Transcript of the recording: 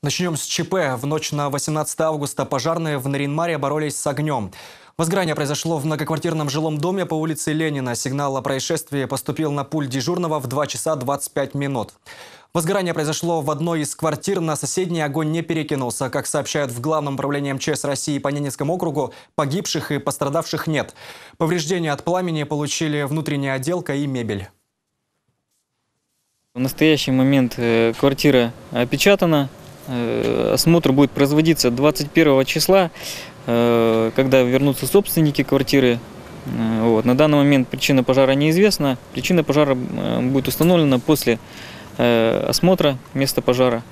Начнем с ЧП. В ночь на 18 августа пожарные в Наринмаре боролись с огнем. Возгорание произошло в многоквартирном жилом доме по улице Ленина. Сигнал о происшествии поступил на пульт дежурного в 2 часа 25 минут. Возгорание произошло в одной из квартир, на соседний огонь не перекинулся. Как сообщают в Главном управлении МЧС России по Ненецкому округу, погибших и пострадавших нет. Повреждения от пламени получили внутренняя отделка и мебель. В настоящий момент э, квартира опечатана, Э, осмотр будет производиться 21 числа, э, когда вернутся собственники квартиры. Э, вот. На данный момент причина пожара неизвестна. Причина пожара будет установлена после осмотра места пожара.